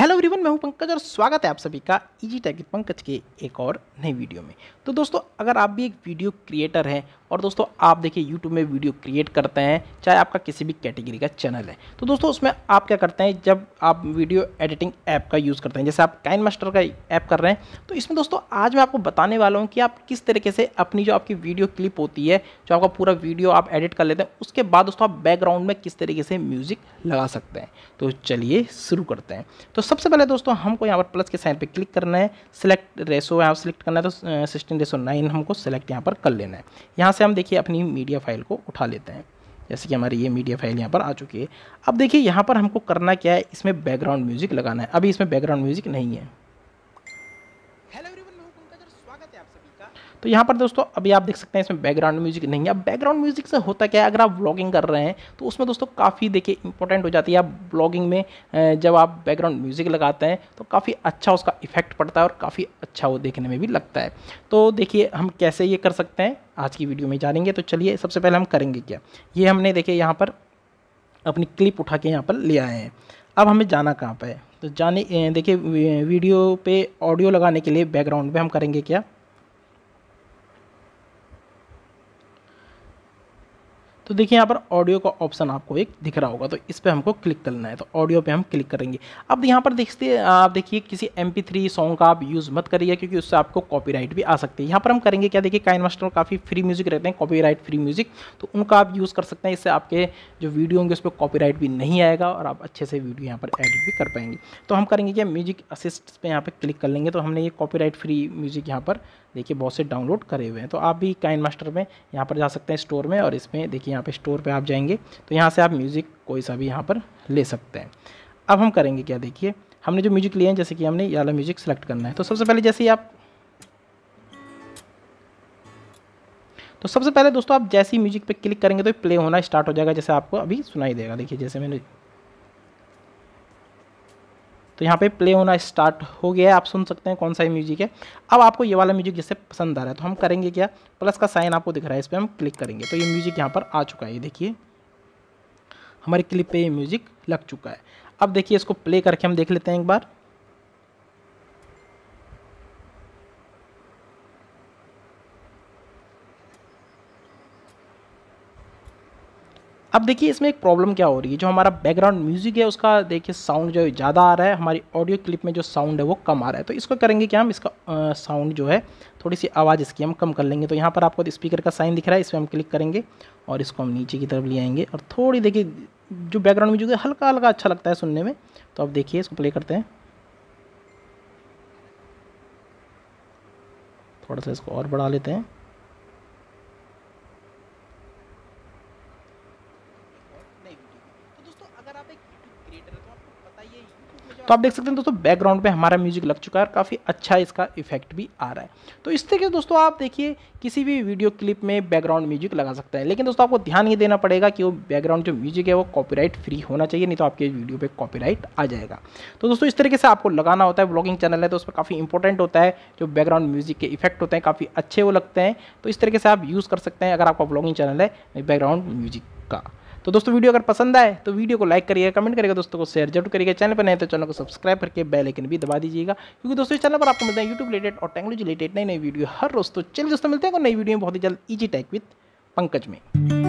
hello everyone मैं हूं पंकज और स्वागत है आप सभी का इजी टैग पंकज के एक और नई वीडियो में तो दोस्तों अगर आप भी एक वीडियो क्रिएटर हैं और दोस्तों आप देखिए यूट्यूब में वीडियो क्रिएट करते हैं चाहे आपका किसी भी कैटेगरी का चैनल है तो दोस्तों उसमें आप क्या करते हैं जब आप वीडियो एडिटिंग ऐप का यूज़ करते हैं जैसे आप काइन मास्टर का ऐप कर रहे हैं तो इसमें दोस्तों आज मैं आपको बताने वाला हूँ कि आप किस तरीके से अपनी जो आपकी वीडियो क्लिप होती है जो आपका पूरा वीडियो आप एडिट कर लेते हैं उसके बाद दोस्तों आप बैकग्राउंड में किस तरीके से म्यूज़िक लगा सकते हैं तो चलिए शुरू करते हैं तो सबसे पहले दोस्तों हमको यहाँ पर प्लस के साइन पे क्लिक करना है सिलेक्ट रेसो यहाँ सिलेक्ट करना है तो सिक्सटीन रेसो नाइन हमको सिलेक्ट यहाँ पर कर लेना है यहाँ से हम देखिए अपनी मीडिया फाइल को उठा लेते हैं जैसे कि हमारी ये मीडिया फाइल यहाँ पर आ चुकी है अब देखिए यहाँ पर हमको करना क्या है इसमें बैकग्राउंड म्यूज़िक लगाना है अभी इसमें बैकग्राउंड म्यूज़िक नहीं है तो यहाँ पर दोस्तों अभी आप देख सकते हैं इसमें बैकग्राउंड म्यूजिक नहीं है अब बैकग्राउंड म्यूजिक से होता क्या है अगर आप ब्लॉगिंग कर रहे हैं तो उसमें दोस्तों काफ़ी देखिए इंपॉर्टेंट हो जाती है आप ब्लॉगिंग में जब आप बैकग्राउंड म्यूजिक लगाते हैं तो काफ़ी अच्छा उसका इफेक्ट पड़ता है और काफ़ी अच्छा वो देखने में भी लगता है तो देखिए हम कैसे ये कर सकते हैं आज की वीडियो में जानेंगे तो चलिए सबसे पहले हम करेंगे क्या ये हमने देखिए यहाँ पर अपनी क्लिप उठा के यहाँ पर ले आए हैं अब हमें जाना कहाँ पर है तो जाने देखिए वीडियो पे ऑडियो लगाने के लिए बैकग्राउंड पे हम करेंगे क्या तो देखिए यहाँ पर ऑडियो का ऑप्शन आपको एक दिख रहा होगा तो इस पर हमको क्लिक करना है तो ऑडियो पे हम क्लिक करेंगे अब यहाँ पर देखते आप देखिए किसी एम थ्री सॉन्ग का आप यूज़ मत करिए क्योंकि उससे आपको कॉपीराइट भी आ सकती है यहाँ पर हम करेंगे क्या देखिए काइन मास्टर काफ़ी फ्री म्यूज़िक रहते हैं कॉपी फ्री म्यूज़िक तो उनका आप यूज़ कर सकते हैं इससे आपके जो वीडियो होंगे उस पर कॉपी भी नहीं आएगा और आप अच्छे से वीडियो यहाँ पर एडिट भी कर पाएंगे तो हम करेंगे क्या म्यूज़िक असिस्ट पर यहाँ पर क्लिक कर लेंगे तो हमने ये कॉपी फ्री म्यूज़िक यहाँ पर देखिए बहुत से डाउनलोड करे हुए हैं तो आप भी काइन मास्टर में यहाँ पर जा सकते हैं स्टोर में और इसमें देखिए यहाँ पर स्टोर पर आप जाएंगे तो यहाँ से आप म्यूज़िक कोई सा भी यहाँ पर ले सकते हैं अब हम करेंगे क्या देखिए हमने जो म्यूज़िक लिए हैं जैसे कि हमने ये वाला म्यूज़िक सेलेक्ट करना है तो सबसे पहले जैसे ही आप तो सबसे पहले दोस्तों आप जैसे ही म्यूज़िक पर क्लिक करेंगे तो प्ले होना स्टार्ट हो जाएगा जैसे आपको अभी सुनाई देगा देखिए जैसे मैंने तो यहाँ पे प्ले होना स्टार्ट हो गया है आप सुन सकते हैं कौन सा म्यूजिक है अब आपको ये वाला म्यूजिक जैसे पसंद आ रहा है तो हम करेंगे क्या प्लस का साइन आपको दिख रहा है इस पर हम क्लिक करेंगे तो ये म्यूजिक यहाँ पर आ चुका है ये देखिए हमारे क्लिप पर ये म्यूजिक लग चुका है अब देखिए इसको प्ले करके हम देख लेते हैं एक बार अब देखिए इसमें एक प्रॉब्लम क्या हो रही है जो हमारा बैकग्राउंड म्यूजिक है उसका देखिए साउंड जो है ज़्यादा आ रहा है हमारी ऑडियो क्लिप में जो साउंड है वो कम आ रहा है तो इसको करेंगे क्या हम इसका साउंड जो है थोड़ी सी आवाज़ इसकी हम कम कर लेंगे तो यहाँ पर आपको स्पीकर का साइन दिख रहा है इस पर हम क्लिक करेंगे और इसको हम नीचे की तरफ ले आएंगे और थोड़ी देखिए जो बैकग्राउंड म्यूजिक है हल्का हल्का अच्छा लगता है सुनने में तो अब देखिए इसको प्ले करते हैं थोड़ा सा इसको और बढ़ा लेते हैं तो, तो आप देख सकते हैं दोस्तों बैकग्राउंड पे हमारा म्यूजिक लग चुका है और काफ़ी अच्छा इसका इफेक्ट भी आ रहा है तो इस तरीके से दोस्तों आप देखिए किसी भी वीडियो क्लिप में बैकग्राउंड म्यूजिक लगा सकते हैं लेकिन दोस्तों आपको ध्यान ये देना पड़ेगा कि वो बैकग्राउंड जो म्यूजिक है वो कॉपीराइट फ्री होना चाहिए नहीं तो आपके वीडियो पर कॉपीराइट आ जाएगा तो दोस्तों इस तरीके से आपको लगाना होता है ब्लॉगिंग चैनल है तो उस पर काफ़ी इंपॉर्टेंट होता है जो बैकग्राउंड म्यूजिक के इफेक्ट होते हैं काफ़ी अच्छे वो लगते हैं तो इस तरीके से आप यूज़ कर सकते हैं अगर आपका ब्लॉगिंग चैनल है बैकग्राउंड म्यूजिक का तो दोस्तों वीडियो अगर पसंद आए तो वीडियो को लाइक करिएगा कमेंट करिएगा दोस्तों को शेयर जरूर करिएगा चैनल पर नहीं तो चैनल को सब्सक्राइब करके बेलाइकन भी दबा दीजिएगा क्योंकि दोस्तों इस चैनल पर आपको मिलते हैं यूट्यूब रिलेटेड और टेक्नोलॉजी रिलेटेड नई नई वीडियो हर रोज तो चलिए दोस्तों मिलते हैं नई वीडियो में बहुत ही जल्द ईजी टैक विथ पंकज में